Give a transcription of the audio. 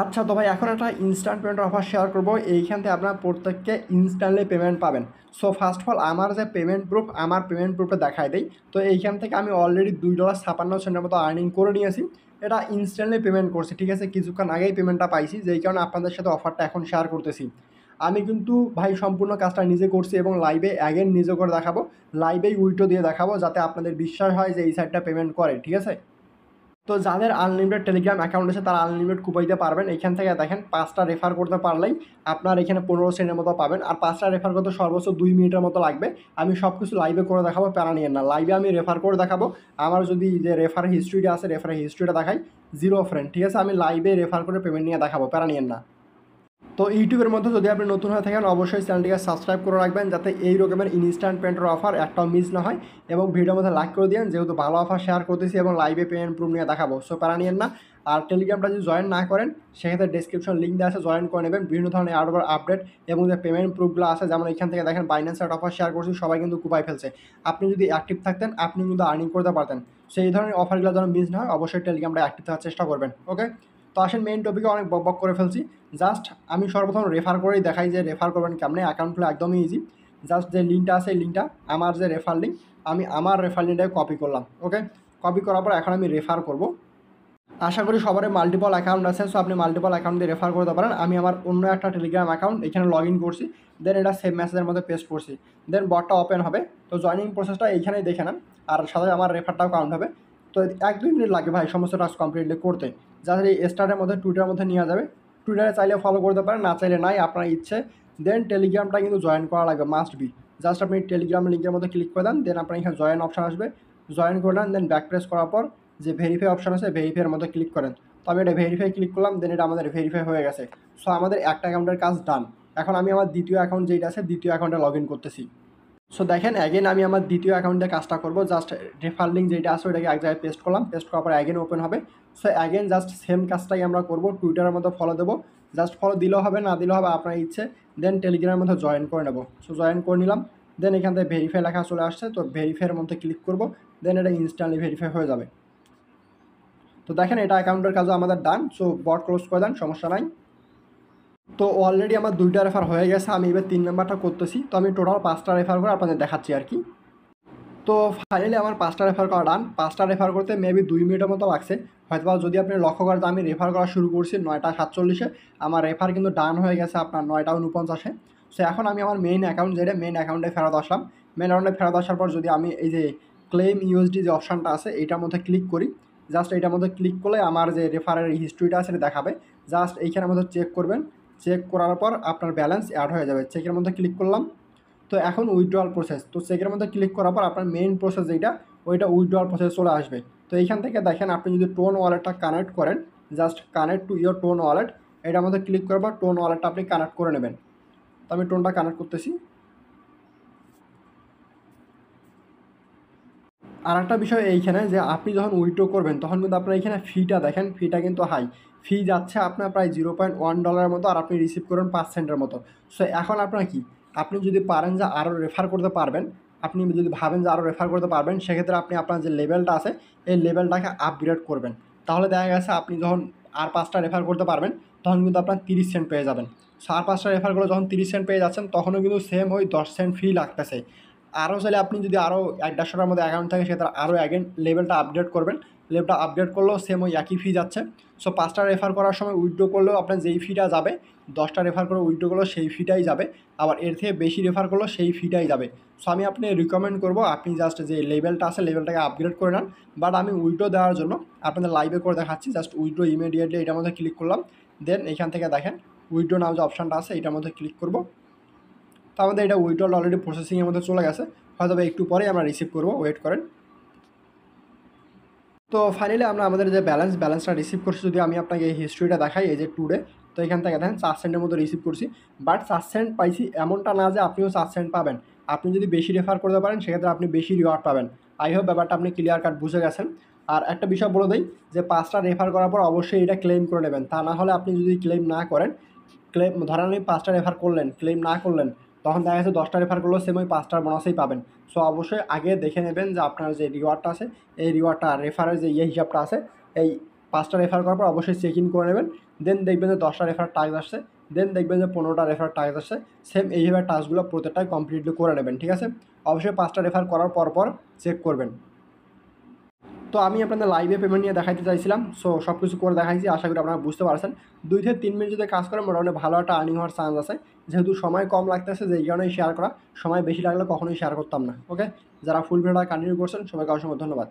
আচ্ছা তো ভাই এখন একটা ইনস্ট্যান্ট পেমেন্টের অফার শেয়ার করবো এইখান থেকে আপনারা প্রত্যেককে ইনস্ট্যান্টলি পেমেন্ট পাবেন সো ফার্স্ট অফ অল আমার যে পেমেন্ট প্রুফ আমার পেমেন্ট প্রুফে দেখায় দেয় তো এইখান থেকে আমি অলরেডি দুই ডলার ছাপান্ন সেন্টের মতো আর্নিং করে নিয়েছি এটা ইনস্ট্যান্টলি পেমেন্ট করছি ঠিক আছে কিছুক্ষণ আগেই পেমেন্টটা পাইছি যেই কারণে আপনাদের সাথে অফারটা এখন শেয়ার করতেছি আমি কিন্তু ভাই সম্পূর্ণ কাজটা নিজে করছি এবং লাইভে অ্যাগেন নিজে করে দেখাবো লাইভেই উইটো দিয়ে দেখাবো যাতে আপনাদের বিশ্বাস হয় যে এই সাইডটা পেমেন্ট করে ঠিক আছে তো যাদের আনলিমিটেড টেলিগ্রাম অ্যাকাউন্ট আছে তারা আনলিমিটেড কুপাই দিতে পারবেন এখান থেকে দেখেন পাঁচটা রেফার করতে পারলেই আপনার এখানে পনেরো সেন্টের মতো পাবেন আর পাঁচটা রেফার করতে সর্বোচ্চ দুই মিনিটের মতো লাগবে আমি সব কিছু লাইভে করে দেখাবো প্যারা নিয়ে না লাইভে আমি রেফার করে দেখাবো আমার যদি যে রেফার হিস্ট্রিটা আছে রেফারের হিস্ট্রিটা দেখাই জিরো ফ্রেন্ড ঠিক আছে আমি লাইভে রেফার করে পেমেন্ট নিয়ে দেখাবো প্যারা নিয়ে না তো ইউটিউবের মধ্যে যদি আপনি নতুন হয়ে থাকেন অবশ্যই চ্যানেলটিকে সাবস্ক্রাইব করে রাখবেন যাতে এই রকমের ইনস্ট্যান্ট পেন্টের অফার একটাও মিস না হয় এবং ভিডিওর মধ্যে লাইক করে দিন যেহেতু ভালো অফার শেয়ার করতেছি এবং লাইভে পেমেন্ট প্রুফ নিয়ে দেখাবো সো প্যারা নিয়েন না আর টেলিগ্রামটা যদি জয়েন না করেন সেক্ষেত্রে ডিসক্রিপশন লিঙ্ক দেওয়া আছে জয়েন করে নেবেন বিভিন্ন ধরনের আরবার আপডেট এবং যে পেমেন্ট প্রুফগুলো আছে যেমন এখান থেকে দেখেন বাইন্যান্সের অফার শেয়ার করছি সবাই কিন্তু কুপাই ফেলছে আপনি যদি অ্যাক্টিভ থাকতেন আপনি কিন্তু আর্নিং করতে পারতেন সেই ধরনের অফারগুলো যেন মিস না হয় অবশ্যই টেলিগ্রামটা অ্যাক্টিভ থাকার চেষ্টা করবেন ওকে তো আসেন মেইন টপিকে অনেক বক বক করে ফেলছি জাস্ট আমি সর্বপ্রথম রেফার করেই দেখাই যে রেফার করবেন কেমনে অ্যাকাউন্ট খুলে একদমই ইজি জাস্ট যে লিঙ্কটা আছে লিঙ্কটা আমার যে রেফার লিঙ্ক আমি আমার রেফার লিঙ্কটাকে কপি করলাম ওকে কপি করার পর এখন আমি রেফার করব আশা করি সবারই মাল্টিপল অ্যাকাউন্ট আছে সো আপনি মাল্টিপল অ্যাকাউন্ট দিয়ে রেফার করতে পারেন আমি আমার অন্য একটা টেলিগ্রাম অ্যাকাউন্ট এখানে লগ ইন করছি দেন এটা সেভ মেসেজের মধ্যে পেস্ট করছি দেন বটটা ওপেন হবে তো জয়নিং প্রসেসটা এইখানেই দেখে নেন আর সাথে আমার রেফারটাও কাউন্ট হবে তো এক দুই মিনিট লাগে ভাই সমস্ত টাস্ক কমপ্লিটলি করতে যাদের এই স্টারের মধ্যে টুইটারের মধ্যে নিয়ে যাবে টুইটারে চাইলে ফলো করতে পারেন না চাইলে নাই আপনার ইচ্ছে দেন টেলিগ্রামটা কিন্তু জয়েন করা লাগবে মাস্ট বি জাস্ট আপনি টেলিগ্রাম লিঙ্কের মধ্যে ক্লিক করে দেন দেন আপনার এখানে জয়েন অপশান আসবে জয়েন করে নেন দেন ব্যাক প্রেস করার পর যে ভেরিফাই অপশান আছে ভেরিফাইয়ের মধ্যে ক্লিক করেন তো আমি এটা ভেরিফাই ক্লিক করলাম দেন এটা আমাদের ভেরিফাই হয়ে গেছে সো আমাদের একটা অ্যাকাউন্টের কাজ ডান এখন আমি আমার দ্বিতীয় অ্যাকাউন্ট যেটা আছে দ্বিতীয় অ্যাকাউন্টে লগ ইন করতেছি সো দেখেন অ্যাগেন আমি আমার দ্বিতীয় অ্যাকাউন্টে কাজটা করবো জাস্ট রেফার লিঙ্ক যেটা আছে ওইটাকে এক জায়গায় পেস্ট করলাম পেস্ট করার পর অ্যাগেন ওপেন হবে সো অ্যাগেন জাস্ট সেম কাজটাই আমরা করবো টুইটারের মতো ফলো দেবো জাস্ট ফলো দিলেও হবে না দিলেও হবে আপনার ইচ্ছে দেন টেলিগ্রামের মধ্যে জয়েন করে নেবো সো জয়েন করে নিলাম দেন এখান থেকে ভেরিফাই লেখা চলে আসছে তো ভেরিফাইয়ের মধ্যে ক্লিক করবো দেন এটা ইনস্ট্যান্টলি ভেরিফাই হয়ে যাবে তো দেখেন এটা অ্যাকাউন্টের কাজও আমাদের ডান সো বট ক্লোজ করে দেন সমস্যা নাই তো অলরেডি আমার দুইটা রেফার হয়ে গেছে আমি এবার তিন নাম্বারটা করতেছি তো আমি টোটাল পাঁচটা রেফার করে আপনাদের দেখাচ্ছি আর কি তো ফাইনালি আমার পাঁচটা রেফার করা ডান পাঁচটা রেফার করতে মেবি দুই মিনিটের মতো লাগছে হয়তো যদি আপনি লক্ষ্য করেন আমি রেফার করা শুরু করছি নয়টা সাতচল্লিশে আমার রেফার কিন্তু ডান হয়ে গেছে আপনার নয়টা উনপঞ্চাশে সো এখন আমি আমার মেইন অ্যাকাউন্ট যেটা মেইন অ্যাকাউন্টে ফেরত আসলাম মেইন অ্যাকাউন্টে ফেরত আসার পর যদি আমি এই যে ক্লেম ইউএসডি যে অপশানটা আছে এটার মধ্যে ক্লিক করি জাস্ট এটার মধ্যে ক্লিক করলে আমার যে রেফারের হিস্ট্রিটা আছে দেখাবে জাস্ট এইখানের মধ্যে চেক করবেন চেক করার পর আপনার ব্যালেন্স অ্যাড হয়ে যাবে চেকের মধ্যে ক্লিক করলাম তো এখন উইথড্রয়াল প্রসেস তো চেকের মধ্যে ক্লিক করার পর আপনার মেইন প্রসেস যেটা ওইটা উইথড্রয়াল প্রসেস চলে আসবে তো এইখান থেকে দেখেন আপনি যদি টোন ওয়ালেটটা কানেক্ট করেন just connect to your TON wallet এটার মধ্যে ক্লিক করার পর টোন ওয়ালেটটা আপনি কানেক্ট করে নেবেন তো আমি টোনটা কানেক্ট করতেছি আর একটা বিষয় এইখানে যে আপনি যখন উইড্রো করবেন তখন কিন্তু আপনার এইখানে ফিটা দেখেন ফিটা কিন্তু হাই ফি যাচ্ছে আপনার প্রায় জিরো পয়েন্ট ওয়ান ডলারের মতো আর আপনি রিসিভ করেন পাঁচ সেন্টের মতো সো এখন আপনার কি আপনি যদি পারেন যে আরও রেফার করতে পারবেন আপনি যদি ভাবেন যে আরও রেফার করতে পারবেন সেক্ষেত্রে আপনি আপনার যে লেভেলটা আছে এই লেভেলটাকে আপগ্রেড করবেন তাহলে দেখা গেছে আপনি যখন আর পাঁচটা রেফার করতে পারবেন তখন কিন্তু আপনার তিরিশ সেন্ট পেয়ে যাবেন সো আর পাঁচটা রেফার করে যখন তিরিশ সেন্ট পেয়ে যাচ্ছেন তখনও কিন্তু সেম ওই দশ সেন্ট ফি লাগতেছে আরও চাইলে আপনি যদি আরও এক দেড়শোটার মধ্যে অ্যাকাউন্ট থাকে সে তার আরও অ্যাগেন লেভেলটা আপডেট করবেন লেভেলটা আপডেট করলেও সেম ওই একই ফি যাচ্ছে সো পাঁচটা রেফার করার সময় উইড্রো করলেও আপনার যেই ফিটা যাবে দশটা রেফার করে উইড্রো করলেও সেই ফিটাই যাবে আবার এর থেকে বেশি রেফার করলেও সেই ফিটাই যাবে সো আমি আপনি রিকমেন্ড করবো আপনি জাস্ট যে লেভেলটা আছে লেভেলটাকে আপগ্রেড করে নেন বাট আমি উইড্রো দেওয়ার জন্য আপনাদের লাইভে করে দেখাচ্ছি জাস্ট উইড্রো ইমিডিয়েটলি এটার মধ্যে ক্লিক করলাম দেন এখান থেকে দেখেন উইড্রো নাম যে অপশানটা আছে এটার মধ্যে ক্লিক করবো তো আমাদের এটা উইড্রল অলরেডি প্রসেসিংয়ের মধ্যে চলে গেছে হয়তো একটু পরে আমরা রিসিভ করব ওয়েট করেন তো ফাইনালি আমরা আমাদের যে ব্যালেন্স ব্যালেন্সটা রিসিভ করছি যদি আমি আপনাকে এই হিস্ট্রিটা দেখাই এই যে টুডে তো এখান থেকে দেখেন চার সেন্টের মতো রিসিভ করছি বাট চার সেন্ট পাইছি এমনটা না যে আপনিও চার সেন্ট পাবেন আপনি যদি বেশি রেফার করতে পারেন সেক্ষেত্রে আপনি বেশি রিওয়ার্ড পাবেন আই হোপ ব্যাপারটা আপনি ক্লিয়ার কাট বুঝে গেছেন আর একটা বিষয় বলে দিই যে পাঁচটা রেফার করার পর অবশ্যই এটা ক্লেম করে নেবেন তা না হলে আপনি যদি ক্লেম না করেন ক্লেম ধরেন আমি পাঁচটা রেফার করলেন ক্লেম না করলেন তখন দেখা যাচ্ছে দশটা রেফার করলেও সেম ওই পাঁচটার বোনাসেই পাবেন সো অবশ্যই আগে দেখে নেবেন যে আপনার যে রিওয়ার্ডটা আছে এই রিওয়ার্ডটা রেফারের যে ইয়ে হিসাবটা আছে এই পাঁচটা রেফার করার পর অবশ্যই চেক ইন করে নেবেন দেন দেখবেন যে দশটা রেফার টাস্ক আসছে দেন দেখবেন যে পনেরোটা রেফার টাস্ক আসছে সেম এইভাবে টাস্কগুলো প্রত্যেকটাই কমপ্লিটলি করে নেবেন ঠিক আছে অবশ্যই পাঁচটা রেফার করার পর পর চেক করবেন তো আমি আপনাদের লাইভে পেমেন্ট নিয়ে দেখাইতে চাইছিলাম সো সব কিছু করে দেখাইছি আশা করি আপনারা বুঝতে পারছেন দুই থেকে তিন মিনিট যদি কাজ করেন মোটামুটি ভালো একটা আর্নিং হওয়ার চান্স আছে যেহেতু সময় কম লাগতেছে যেই কারণে শেয়ার করা সময় বেশি লাগলে কখনোই শেয়ার করতাম না ওকে যারা ফুল ভিডিওটা কন্টিনিউ করছেন সবাইকে অসংখ্য ধন্যবাদ